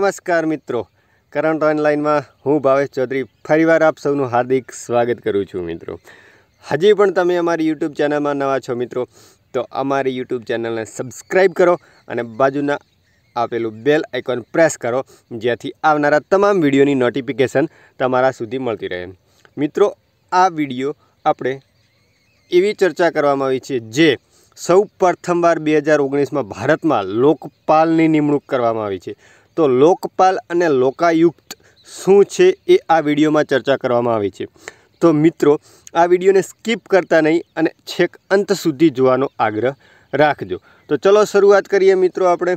નમસ્કાર મિત્રો કરંટ ઓનલાઈનમાં હું ભાવેશ ચૌધરી ફરીવાર આપ સૌનું હાર્દિક સ્વાગત કરું છું મિત્રો હજી પણ તમે અમારી યુટ્યુબ ચેનલમાં નવા છો મિત્રો તો અમારી યુટ્યુબ ચેનલને સબસ્ક્રાઈબ કરો અને બાજુના આપેલું બેલ આઇકોન પ્રેસ કરો જેથી આવનારા તમામ વિડીયોની નોટિફિકેશન તમારા સુધી મળતી રહે મિત્રો આ વિડીયો આપણે એવી ચર્ચા કરવામાં આવી છે જે સૌ પ્રથમવાર બે હજાર ઓગણીસમાં ભારતમાં લોકપાલની નિમણૂક કરવામાં આવી છે તો લોકપાલ અને લોકાયુક્ત શું છે એ આ વિડીયોમાં ચર્ચા કરવામાં આવી છે તો મિત્રો આ વિડીયોને સ્કીપ કરતા નહીં અને છેક અંત સુધી જોવાનો આગ્રહ રાખજો તો ચલો શરૂઆત કરીએ મિત્રો આપણે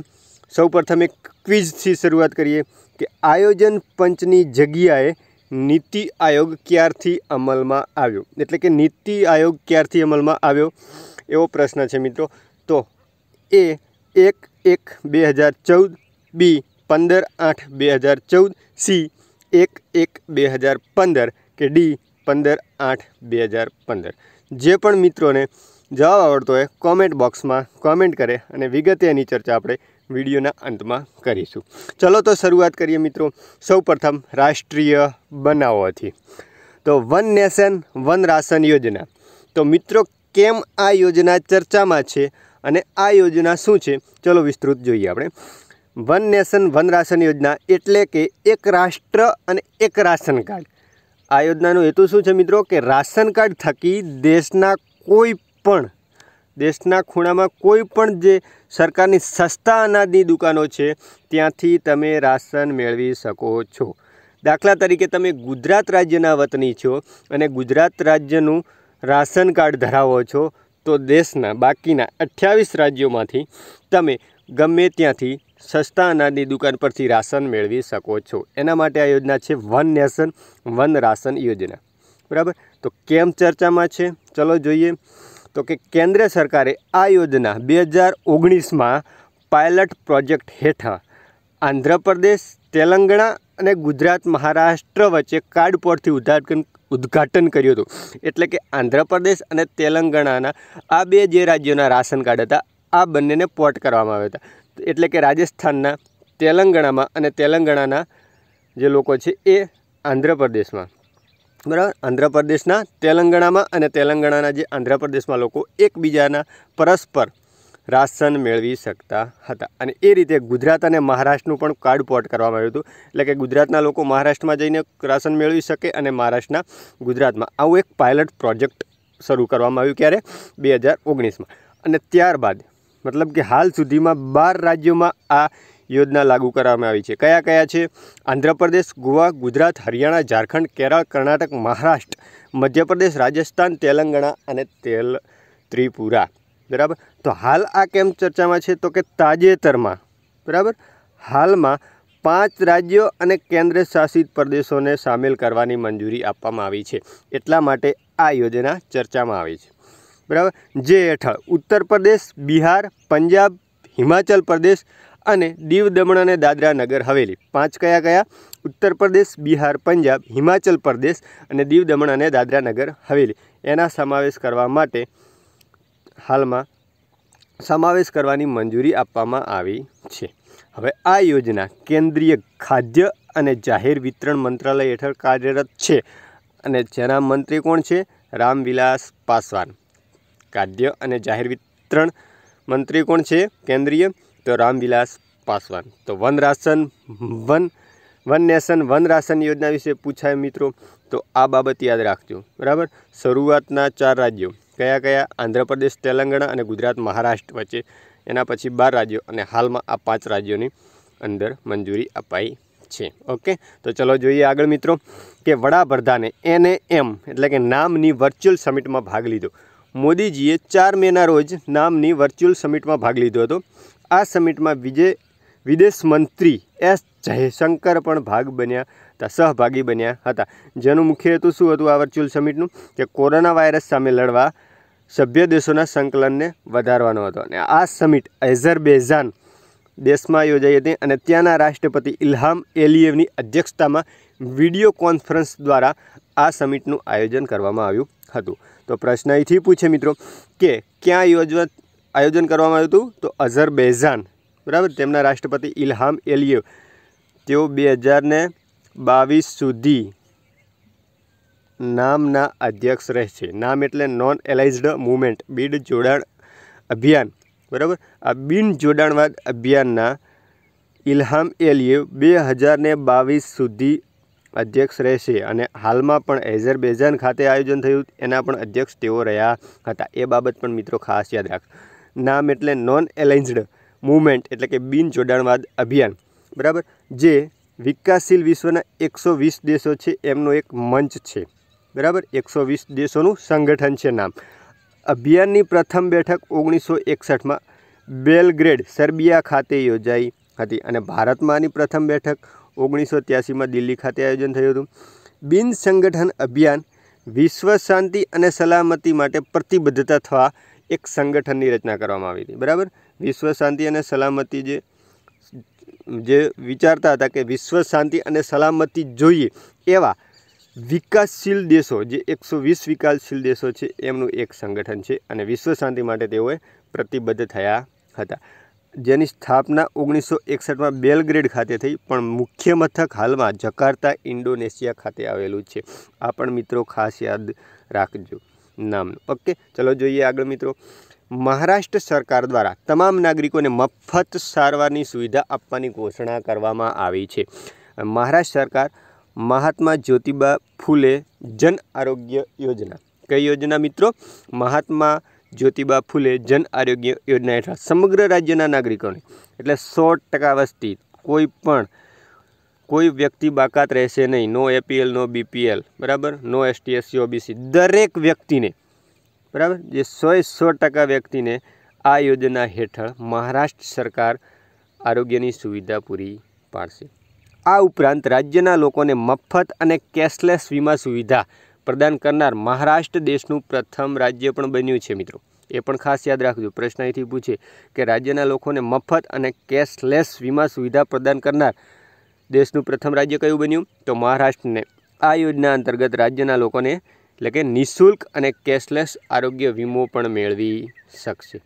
સૌ એક ક્વિઝથી શરૂઆત કરીએ કે આયોજન પંચની જગ્યાએ નીતિ આયોગ ક્યારથી અમલમાં આવ્યો એટલે કે નીતિ આયોગ ક્યારથી અમલમાં આવ્યો એવો પ્રશ્ન છે મિત્રો તો એ એક એક બે હજાર ચૌદ બી પંદર આઠ બે હજાર ચૌદ સી એક એક બે હજાર પંદર કે ડી પંદર આઠ બે હજાર પંદર જે પણ મિત્રોને જવાબ આવડતો હોય કોમેન્ટ બોક્સમાં કોમેન્ટ કરે અને વિગતે એની ચર્ચા આપણે વિડીયોના અંતમાં કરીશું ચલો તો શરૂઆત કરીએ મિત્રો સૌપ્રથમ રાષ્ટ્રીય બનાવોથી તો વન નેશન વન રાશન યોજના તો મિત્રો કેમ આ યોજના ચર્ચામાં છે અને આ યોજના શું છે ચલો વિસ્તૃત જોઈએ આપણે વન નેશન વન રાશન યોજના એટલે કે એક રાષ્ટ્ર અને એક રાશન કાર્ડ આ યોજનાનો હેતુ શું છે મિત્રો કે રાશન કાર્ડ થકી દેશના કોઈ પણ દેશના ખૂણામાં કોઈ પણ જે સરકારની સસ્તા અનાજની દુકાનો છે ત્યાંથી તમે રાશન મેળવી શકો છો દાખલા તરીકે તમે ગુજરાત રાજ્યના વતની છો અને ગુજરાત રાજ્યનું રાશન કાર્ડ ધરાવો છો તો દેશના બાકીના અઠ્યાવીસ રાજ્યોમાંથી તમે ગમે ત્યાંથી સસ્તા અનાજની દુકાન પરથી રાશન મેળવી શકો છો એના માટે આ યોજના છે વન નેશન વન રાશન યોજના બરાબર તો કેમ ચર્ચામાં છે ચલો જોઈએ તો કે કેન્દ્ર સરકારે આ યોજના બે હજાર ઓગણીસમાં પાયલટ પ્રોજેક્ટ હેઠળ આંધ્રપ્રદેશ તેલંગણા અને ગુજરાત મહારાષ્ટ્ર વચ્ચે કાર્ડ પરથી ઉદ્ઘાટન ઉદ્ઘાટન કર્યું હતું એટલે કે આંધ્રપ્રદેશ અને તેલંગણાના આ બે જે રાજ્યોના રાશન કાર્ડ હતા આ બંનેને પોર્ટ કરવામાં આવ્યા હતા એટલે કે રાજસ્થાનના તેલંગણામાં અને તેલંગણાના જે લોકો છે એ આંધ્રપ્રદેશમાં બરાબર આંધ્રપ્રદેશના તેલંગણામાં અને તેલંગણાના જે આંધ્રપ્રદેશમાં લોકો એકબીજાના પરસ્પર રાશન મેળવી શકતા હતા અને એ રીતે ગુજરાત અને મહારાષ્ટ્રનું પણ કાર્ડ પોર્ટ કરવામાં આવ્યું હતું એટલે કે ગુજરાતના લોકો મહારાષ્ટ્રમાં જઈને રાશન મેળવી શકે અને મહારાષ્ટ્રના ગુજરાતમાં આવું એક પાયલટ પ્રોજેક્ટ શરૂ કરવામાં આવ્યું ક્યારે બે હજાર ઓગણીસમાં અને ત્યારબાદ મતલબ કે હાલ સુધીમાં બાર રાજ્યોમાં આ યોજના લાગુ કરવામાં આવી છે કયા કયા છે આંધ્રપ્રદેશ ગોવા ગુજરાત હરિયાણા ઝારખંડ કેરળ કર્ણાટક મહારાષ્ટ્ર મધ્યપ્રદેશ રાજસ્થાન તેલંગાણા અને તેલ ત્રિપુરા બરાબર તો હાલ આ કેમ ચર્ચામાં છે તો કે તાજેતરમાં બરાબર હાલમાં પાંચ રાજ્યો અને કેન્દ્ર શાસિત પ્રદેશોને સામેલ કરવાની મંજૂરી આપવામાં આવી છે એટલા માટે આ યોજના ચર્ચામાં આવી છે બરાબર જે હેઠળ ઉત્તર પ્રદેશ બિહાર પંજાબ હિમાચલ પ્રદેશ અને દીવ દમણ અને દાદરા નગર હવેલી પાંચ કયા કયા ઉત્તર પ્રદેશ બિહાર પંજાબ હિમાચલ પ્રદેશ અને દીવ દમણ અને દાદરા નગર હવેલી એના સમાવેશ કરવા માટે હાલમાં સમાવેશ કરવાની મંજૂરી આપવામાં આવી છે હવે આ યોજના કેન્દ્રીય ખાદ્ય અને જાહેર વિતરણ મંત્રાલય હેઠળ કાર્યરત છે અને જેના મંત્રી કોણ છે રામવિલાસ પાસવાન ખાદ્ય અને જાહેર વિતરણ મંત્રી કોણ છે કેન્દ્રીય તો રામવિલાસ પાસવાન તો one ration one one nation one ration યોજના વિશે પૂછાય મિત્રો તો આ બાબત યાદ રાખજો બરાબર શરૂઆતના ચાર રાજ્યો કયા કયા આંધ્રપ્રદેશ તેલંગાણા અને ગુજરાત મહારાષ્ટ્ર વચ્ચે એના પછી બાર રાજ્યો અને હાલમાં આ પાંચ રાજ્યોની અંદર મંજૂરી અપાઈ છે ઓકે તો ચલો જોઈએ આગળ મિત્રો કે વડાપ્રધાને એને એમ એટલે કે નામની વર્ચ્યુઅલ સમિટમાં ભાગ લીધો મોદીજીએ ચાર મેના રોજ નામની વર્ચ્યુઅલ સમિટમાં ભાગ લીધો હતો આ સમિટમાં વિજય વિદેશ મંત્રી એસ જયશંકર પણ ભાગ બન્યા હતા સહભાગી બન્યા હતા જેનું મુખ્ય હેતુ શું હતું આ વર્ચ્યુઅલ સમિટનું કે કોરોના વાયરસ સામે લડવા સભ્ય દેશોના સંકલનને વધારવાનો હતો અને આ સમિટ એઝરબેઝાન દેશમાં યોજાઈ હતી અને ત્યાંના રાષ્ટ્રપતિ ઇલહામ એલિયેવની અધ્યક્ષતામાં વિડીયો કોન્ફરન્સ દ્વારા આ સમિટનું આયોજન કરવામાં આવ્યું હતું તો પ્રશ્ન અહીંથી પૂછે મિત્રો કે ક્યાં યોજવા આયોજન કરવામાં આવ્યું હતું તો અઝર બેઝાન બરાબર તેમના રાષ્ટ્રપતિ ઇલહામ એલિયેવ તેઓ બે હજારને બાવીસ સુધી નામના અધ્યક્ષ રહેશે નામ એટલે નોન એલાઇઝડ મુમેન્ટ બિડ જોડાણ અભિયાન બરાબર આ બિન જોડાણવાદ અભિયાનના ઇલ્હામ એલિયે બે હજારને બાવીસ સુધી અધ્યક્ષ રહેશે અને હાલમાં પણ એઝરબેઝાન ખાતે આયોજન થયું એના પણ અધ્યક્ષ તેઓ રહ્યા હતા એ બાબત પણ મિત્રો ખાસ યાદ રાખ નામ એટલે નોન એલાઇન્ઝડ મુવમેન્ટ એટલે કે બિન જોડાણવાદ અભિયાન બરાબર જે વિકાસશીલ વિશ્વના એકસો વીસ દેશો છે એમનો એક મંચ છે બરાબર એકસો વીસ દેશોનું સંગઠન છે નામ અભિયાનની પ્રથમ બેઠક ઓગણીસો એકસઠમાં બેલગ્રેડ સર્બિયા ખાતે યોજાઈ હતી અને ભારતમાંની પ્રથમ બેઠક ઓગણીસો ત્યાસીમાં દિલ્હી ખાતે આયોજન થયું હતું બિન સંગઠન અભિયાન વિશ્વ શાંતિ અને સલામતી માટે પ્રતિબદ્ધતા થવા એક સંગઠનની રચના કરવામાં આવી હતી બરાબર વિશ્વ શાંતિ અને સલામતી જે જે વિચારતા હતા કે વિશ્વ શાંતિ અને સલામતી જોઈએ એવા વિકાસશીલ દેશો જે એકસો વીસ વિકાસશીલ દેશો છે એમનું એક સંગઠન છે અને વિશ્વ શાંતિ માટે તેઓએ પ્રતિબદ્ધ થયા હતા જેની સ્થાપના ઓગણીસો એકસઠમાં બેલગ્રેડ ખાતે થઈ પણ મુખ્ય મથક હાલમાં જકાર્તા ઇન્ડોનેશિયા ખાતે આવેલું છે આ પણ મિત્રો ખાસ યાદ રાખજો નામનું ઓકે ચલો જોઈએ આગળ મિત્રો મહારાષ્ટ્ર સરકાર દ્વારા તમામ નાગરિકોને મફત સારવારની સુવિધા આપવાની ઘોષણા કરવામાં આવી છે મહારાષ્ટ્ર સરકાર મહાત્મા જ્યોતિબા ફૂલે જન આરોગ્ય યોજના કઈ યોજના મિત્રો મહાત્મા જ્યોતિબા ફૂલે જન આરોગ્ય યોજના હેઠળ સમગ્ર રાજ્યના નાગરિકોને એટલે સો ટકા વસ્તી કોઈ પણ કોઈ વ્યક્તિ બાકાત રહેશે નહીં નો એપીએલ નો બીપીએલ બરાબર નો એસટી એસસી ઓબીસી દરેક વ્યક્તિને બરાબર જે સોએ સો ટકા વ્યક્તિને આ યોજના હેઠળ મહારાષ્ટ્ર સરકાર આરોગ્યની સુવિધા પૂરી પાડશે આ ઉપરાંત રાજ્યના લોકોને મફત અને કેશલેસ વીમા સુવિધા પ્રદાન કરનાર મહારાષ્ટ્ર દેશનું પ્રથમ રાજ્ય પણ બન્યું છે મિત્રો એ પણ ખાસ યાદ રાખજો પ્રશ્ન અહીંથી પૂછે કે રાજ્યના લોકોને મફત અને કેશલેસ વીમા સુવિધા પ્રદાન કરનાર દેશનું પ્રથમ રાજ્ય કયું બન્યું તો મહારાષ્ટ્રને આ યોજના અંતર્ગત રાજ્યના લોકોને એટલે કે નિઃશુલ્ક અને કેશલેસ આરોગ્ય વીમો પણ મેળવી શકશે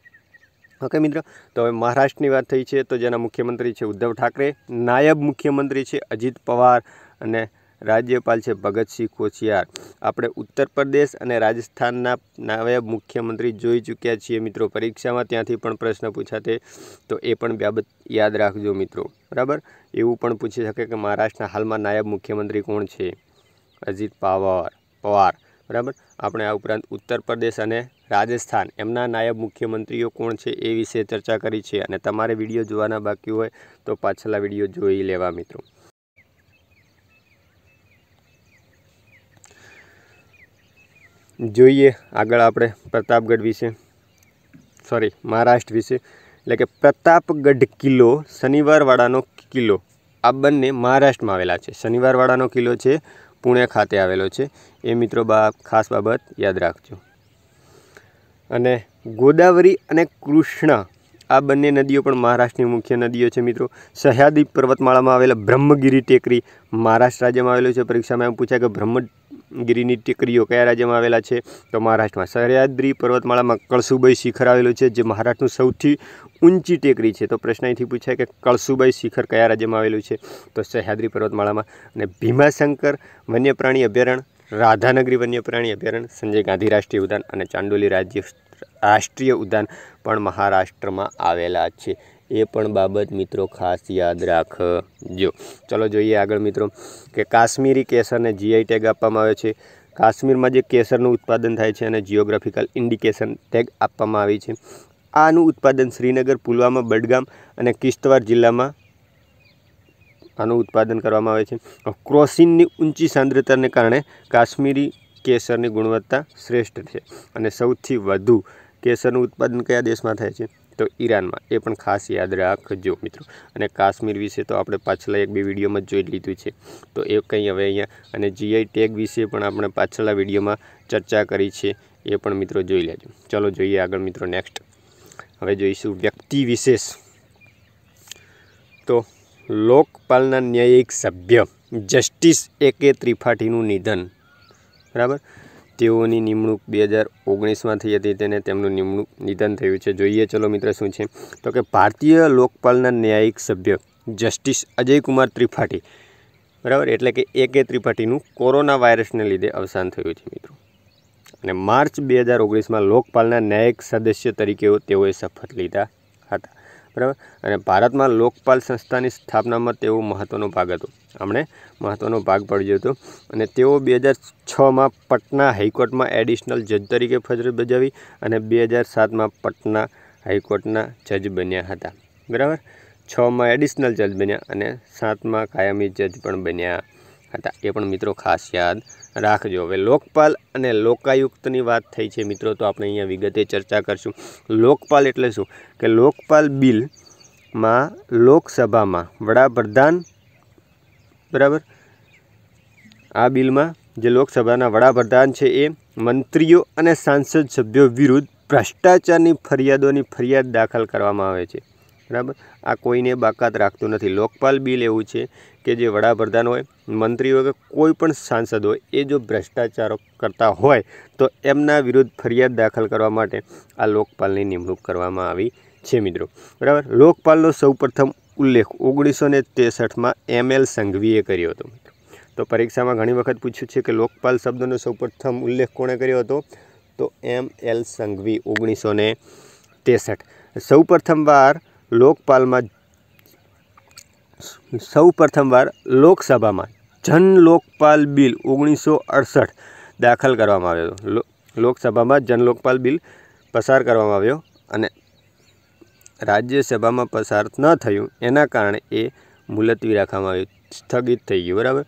ઓકે મિત્રો તો હવે મહારાષ્ટ્રની વાત થઈ છે તો જેના મુખ્યમંત્રી છે ઉદ્ધવ ઠાકરે નાયબ મુખ્યમંત્રી છે અજિત પવાર અને રાજ્યપાલ છે ભગતસિંહ કોશિયાર આપણે ઉત્તર પ્રદેશ અને રાજસ્થાનના નાયબ મુખ્યમંત્રી જોઈ ચૂક્યા છીએ મિત્રો પરીક્ષામાં ત્યાંથી પણ પ્રશ્ન પૂછાતે તો એ પણ બાબત યાદ રાખજો મિત્રો બરાબર એવું પણ પૂછી શકે કે મહારાષ્ટ્રના હાલમાં નાયબ મુખ્યમંત્રી કોણ છે અજીત પાવર પવાર બરાબર આપણે આ ઉપરાંત ઉત્તર પ્રદેશ અને રાજસ્થાન એમના નાયબ મુખ્યમંત્રીઓ કોણ છે એ વિશે ચર્ચા કરી છે અને તમારે વિડીયો જોવાના બાકી હોય તો પાછલા વિડીયો જોઈ લેવા મિત્રો જોઈએ આગળ આપણે પ્રતાપગઢ વિશે સોરી મહારાષ્ટ્ર વિશે એટલે કે પ્રતાપગઢ કિલ્લો શનિવારવાળાનો કિલ્લો આ બંને મહારાષ્ટ્રમાં આવેલા છે શનિવારવાળાનો કિલ્લો છે પુણે ખાતે આવેલો છે એ મિત્રો બા ખાસ બાબત યાદ રાખજો અને ગોદાવરી અને કૃષ્ણા આ બંને નદીઓ પણ મહારાષ્ટ્રની મુખ્ય નદીઓ છે મિત્રો સહ્યાદ્રી પર્વતમાળામાં આવેલા બ્રહ્મગીરી ટેકરી મહારાષ્ટ્ર રાજ્યમાં આવેલું છે પરીક્ષામાં એમ પૂછાય કે બ્રહ્મ ગિરિની ટેકરીઓ કયા રાજ્યમાં આવેલા છે તો મહારાષ્ટ્રમાં સહ્યાદ્રી પર્વતમાળામાં કળસુબાઈ શિખર આવેલું છે જે મહારાષ્ટ્રનું સૌથી ઊંચી ટેકરી છે તો પ્રશ્ન અહીંથી પૂછાય કે કળસુબાઈ શિખર કયા રાજ્યમાં આવેલું છે તો સહ્યાદ્રી પર્વતમાળામાં અને ભીમાશંકર વન્યપ્રાણી અભયારણ્ય રાધાનગરી વન્યપ્રાણી અભયારણ્ય સંજય ગાંધી રાષ્ટ્રીય ઉદ્યાન અને ચાંડોલી રાજ્ય રાષ્ટ્રીય ઉદ્યાન પણ મહારાષ્ટ્રમાં આવેલા છે એ પણ બાબત મિત્રો ખાસ યાદ રાખજો ચલો જોઈએ આગળ મિત્રો કે કાશ્મીરી કેસરને જીઆઈ ટેગ આપવામાં આવે છે કાશ્મીરમાં જે કેસરનું ઉત્પાદન થાય છે અને જિયોગ્રાફિકલ ઇન્ડિકેશન ટેગ આપવામાં આવી છે આનું ઉત્પાદન શ્રીનગર પુલવામા બડગામ અને કિશ્તવાર જિલ્લામાં આનું ઉત્પાદન કરવામાં આવે છે ક્રોસિનની ઊંચી સાંદ્રતાને કારણે કાશ્મીરી કેસરની ગુણવત્તા શ્રેષ્ઠ છે અને સૌથી વધુ કેસરનું ઉત્પાદન કયા દેશમાં થાય છે તો ઈરાનમાં એ પણ ખાસ યાદ રાખજો મિત્રો અને કાશ્મીર વિશે તો આપણે પાછલા એક બે વિડીયોમાં જોઈ લીધું છે તો એ કંઈ હવે અહીંયા અને જીઆઈ ટેગ વિશે પણ આપણે પાછલા વિડીયોમાં ચર્ચા કરી છે એ પણ મિત્રો જોઈ લેજો ચલો જોઈએ આગળ મિત્રો નેક્સ્ટ હવે જોઈશું વ્યક્તિ વિશેષ તો લોકપાલના ન્યાયિક સભ્ય જસ્ટિસ એ કે ત્રિપાઠીનું નિધન બરાબર તેઓની નિમણૂક બે હજાર ઓગણીસમાં થઈ હતી તેને તેમનું નિમણૂક નિધન થયું છે જોઈએ ચલો મિત્ર શું છે તો કે ભારતીય લોકપાલના ન્યાયિક સભ્ય જસ્ટિસ અજયકુમાર ત્રિપાઠી બરાબર એટલે કે એ કે ત્રિપાઠીનું કોરોના વાયરસને લીધે અવસાન થયું છે મિત્રો અને માર્ચ બે હજાર ઓગણીસમાં લોકપાલના ન્યાયિક સદસ્ય તરીકે તેઓએ શપથ લીધા હતા બરાબર અને ભારતમાં લોકપાલ સંસ્થાની સ્થાપનામાં તેઓ મહત્ત્વનો ભાગ હતો આમણે મહત્ત્વનો ભાગ પડ્યો હતો અને તેઓ બે હજાર છમાં પટના હાઈકોર્ટમાં એડિશનલ જજ તરીકે ફરજ બજાવી અને બે હજાર સાતમાં પટના હાઈકોર્ટના જજ બન્યા હતા બરાબર છમાં એડિશનલ જજ બન્યા અને સાતમાં કાયમી જજ પણ બન્યા હતા એ પણ મિત્રો ખાસ યાદ રાખજો હવે લોકપાલ અને લોકાયુક્તની વાત થઈ છે મિત્રો તો આપણે અહીંયા વિગતે ચર્ચા કરશું લોકપાલ એટલે શું કે લોકપાલ બિલમાં લોકસભામાં વડાપ્રધાન બરાબર આ બિલમાં જે લોકસભાના વડાપ્રધાન છે એ મંત્રીઓ અને સાંસદ સભ્યો વિરુદ્ધ ભ્રષ્ટાચારની ફરિયાદોની ફરિયાદ દાખલ કરવામાં આવે છે બરાબર આ કોઈને બાકાત રાખતું નથી લોકપાલ બિલ એવું છે કે જે વડાપ્રધાન હોય મંત્રી હોય કે કોઈ પણ સાંસદ હોય એ જો ભ્રષ્ટાચારો કરતા હોય તો એમના વિરુદ્ધ ફરિયાદ દાખલ કરવા માટે આ લોકપાલની નિમણૂક કરવામાં આવી છે મિત્રો બરાબર લોકપાલનો સૌપ્રથમ ઉલ્લેખ ઓગણીસો ને તેસઠમાં એમએલ સંઘવીએ કર્યો હતો તો પરીક્ષામાં ઘણી વખત પૂછ્યું છે કે લોકપાલ શબ્દનો સૌપ્રથમ ઉલ્લેખ કોણે કર્યો હતો તો એમ એલ સંઘવી ઓગણીસો ને તેસઠ સૌપ્રથમવાર લોકપાલમાં સૌ પ્રથમવાર લોકસભામાં જન લોકપાલ બિલ ઓગણીસો અડસઠ દાખલ કરવામાં આવ્યો લોકસભામાં જન લોકપાલ બિલ પસાર કરવામાં આવ્યો અને રાજ્યસભામાં પસાર ન થયું એના કારણે એ મુલતવી રાખવામાં આવ્યું સ્થગિત થઈ ગયું બરાબર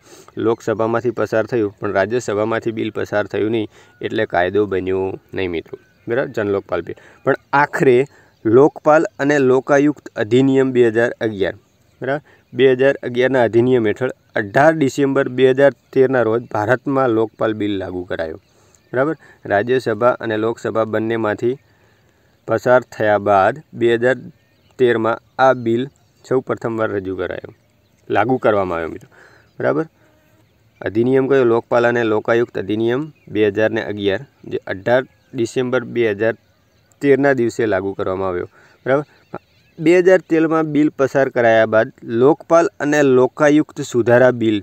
લોકસભામાંથી પસાર થયું પણ રાજ્યસભામાંથી બિલ પસાર થયું નહીં એટલે કાયદો બન્યો નહીં મિત્રો બરાબર જનલોકપાલ બિલ પણ આખરે લોકપાલ અને લોકાયુક્ત અધિનિયમ બે હજાર અગિયાર બરાબર બે હજાર અગિયારના અધિનિયમ હેઠળ અઢાર ડિસેમ્બર બે હજાર તેરના રોજ ભારતમાં લોકપાલ બિલ લાગુ કરાયું બરાબર રાજ્યસભા અને લોકસભા બંનેમાંથી પસાર થયા બાદ બે હજાર તેરમાં આ બિલ સૌ પ્રથમવાર રજૂ કરાયું લાગુ કરવામાં આવ્યો મિત્રો બરાબર અધિનિયમ કયો લોકપાલ અને લોકાયુક્ત અધિનિયમ બે હજારને અગિયાર જે અઢાર ડિસેમ્બર બે હજાર તેરના દિવસે લાગુ કરવામાં આવ્યો બરાબર બે હજાર તેરમાં બિલ પસાર કરાયા બાદ લોકપાલ અને લોકાયુક્ત સુધારા બિલ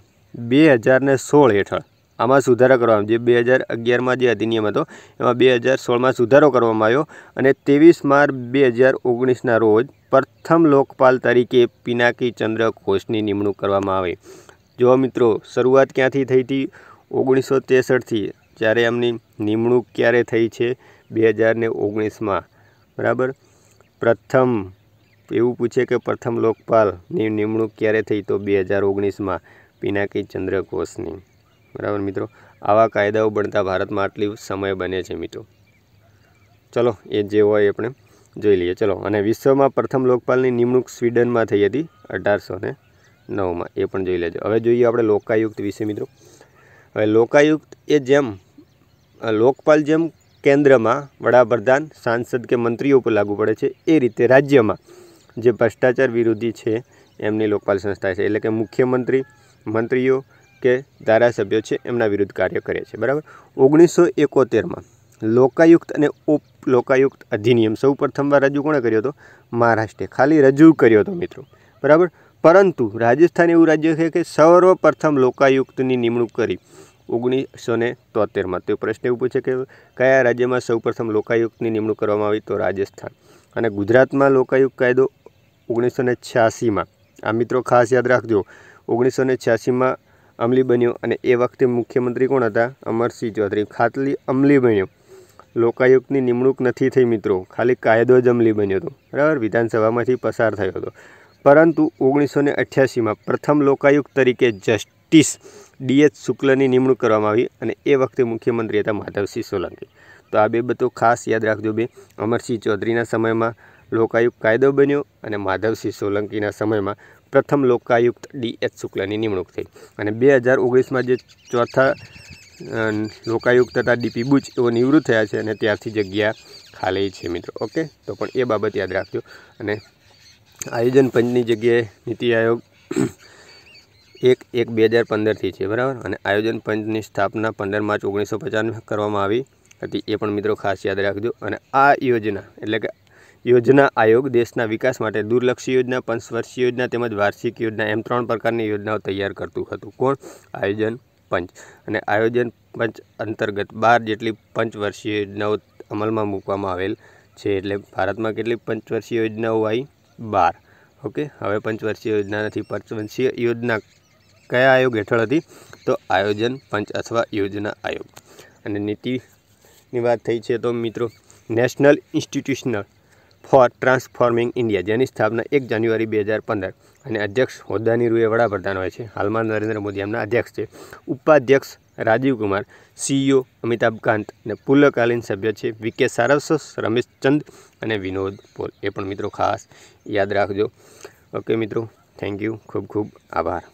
બે હજારને સોળ હેઠળ આમાં સુધારા કરવામાં જે બે હજાર અગિયારમાં જે અધિનિયમ હતો એમાં બે હજાર સોળમાં સુધારો કરવામાં આવ્યો અને ત્રેવીસ માર્ચ બે હજાર ઓગણીસના રોજ પ્રથમ લોકપાલ તરીકે પિનાકી ચંદ્ર ઘોષની નિમણૂક કરવામાં આવે જો મિત્રો શરૂઆત ક્યાંથી થઈ હતી ઓગણીસો ત્રેસઠથી જ્યારે એમની નિમણૂક ક્યારે થઈ છે બે હજારને ઓગણીસમાં બરાબર પ્રથમ એવું પૂછે કે પ્રથમ લોકપાલની નિમણૂક ક્યારે થઈ તો બે હજાર ઓગણીસમાં પિનાકી ઘોષની બરાબર મિત્રો આવા કાયદાઓ બનતા ભારતમાં આટલી સમય બને છે મિત્રો ચલો એ જે હોય આપણે જોઈ લઈએ ચલો અને વિશ્વમાં પ્રથમ લોકપાલની નિમણૂક સ્વીડનમાં થઈ હતી અઢારસો ને નવમાં એ પણ જોઈ લેજો હવે જોઈએ આપણે લોકાયુક્ત વિશે મિત્રો હવે લોકાયુક્ત એ જેમ લોકપાલ જેમ કેન્દ્રમાં વડાપ્રધાન સાંસદ કે મંત્રીઓ પર લાગુ પડે છે એ રીતે રાજ્યમાં જે ભ્રષ્ટાચાર વિરોધી છે એમની લોકપાલ સંસ્થા છે એટલે કે મુખ્યમંત્રી મંત્રીઓ કે ધારાસભ્યો છે એમના વિરુદ્ધ કાર્ય કરે છે બરાબર ઓગણીસો એકોતેરમાં લોકાયુક્ત અને ઉપ લોકાયુક્ત અધિનિયમ સૌ પ્રથમવાર રજૂ કોણે કર્યો હતો મહારાષ્ટ્રે ખાલી રજૂ કર્યો હતો મિત્રો બરાબર પરંતુ રાજસ્થાન એવું રાજ્ય છે કે સર્વપ્રથમ લોકાયુક્તની નિમણૂક કરી ઓગણીસો ને તોતેરમાં તો પ્રશ્ન એવું પૂછે કે કયા રાજ્યમાં સૌપ્રથમ લોકાયુક્તની નિમણૂક કરવામાં આવી તો રાજસ્થાન અને ગુજરાતમાં લોકાયુક્ત કાયદો ઓગણીસો ને છ્યાસીમાં આ મિત્રો ખાસ યાદ રાખજો ઓગણીસો ને છ્યાસીમાં અમલી બન્યો અને એ વખતે મુખ્યમંત્રી કોણ હતા અમરસિંહ ચૌધરી ખાતલી અમલી બન્યો લોકાયુક્તની નિમણૂક નથી થઈ મિત્રો ખાલી કાયદો જ અમલી બન્યો હતો બરાબર વિધાનસભામાંથી પસાર થયો હતો પરંતુ ઓગણીસો ને અઠ્યાસીમાં પ્રથમ લોકાયુક્ત તરીકે જસ્ટિસ ડીએચ શુક્લની નિમણૂક કરવામાં આવી અને એ વખતે મુખ્યમંત્રી હતા માધવસિંહ સોલંકી તો આ બે બધો ખાસ યાદ રાખજો બે અમરસિંહ ચૌધરીના સમયમાં લોકાયુક્ત કાયદો બન્યો અને માધવસિંહ સોલંકીના સમયમાં પ્રથમ લોકાયુક્ત ડી એચ શુક્લાની નિમણૂક થઈ અને બે હજાર ઓગણીસમાં જે ચોથા લોકાયુક્ત હતા ડીપી બુચ એવો નિવૃત્ત થયા છે અને ત્યારથી જગ્યા ખાલી છે મિત્રો ઓકે તો પણ એ બાબત યાદ રાખજો અને આયોજન પંચની જગ્યાએ નીતિ આયોગ એક એક બે હજાર પંદરથી છે બરાબર અને આયોજન પંચની સ્થાપના પંદર માર્ચ ઓગણીસો પચાસમાં કરવામાં આવી હતી એ પણ મિત્રો ખાસ યાદ રાખજો અને આ યોજના એટલે કે યોજના આયોગ દેશના વિકાસ માટે દૂરલક્ષી યોજના પંચવર્ષીય યોજના તેમજ વાર્ષિક યોજના એમ ત્રણ પ્રકારની યોજનાઓ તૈયાર કરતું હતું કોણ આયોજન પંચ અને આયોજન પંચ અંતર્ગત બાર જેટલી પંચવર્ષીય યોજનાઓ અમલમાં મૂકવામાં આવેલ છે એટલે ભારતમાં કેટલી પંચવર્ષીય યોજનાઓ આવી બાર ઓકે હવે પંચવર્ષીય યોજના નથી પંચવર્ષીય યોજના કયા આયોગ હેઠળ હતી તો આયોજન પંચ અથવા યોજના આયોગ અને નીતિની વાત થઈ છે તો મિત્રો national institutional for transforming India જેની સ્થાપના એક જાન્યુઆરી બે હજાર પંદર અને અધ્યક્ષ હોદ્દાની રૂએ વડાપ્રધાન હોય છે હાલમાં નરેન્દ્ર મોદી એમના અધ્યક્ષ છે ઉપાધ્યક્ષ રાજીવ કુમાર સીઈઓ અમિતાભ કાંત અને પૂર્વકાલીન સભ્ય છે વી વીકે સારસ્વસ રમેશચંદ અને વિનોદ પોલ એ પણ મિત્રો ખાસ યાદ રાખજો ઓકે મિત્રો થેન્ક યુ ખૂબ ખૂબ આભાર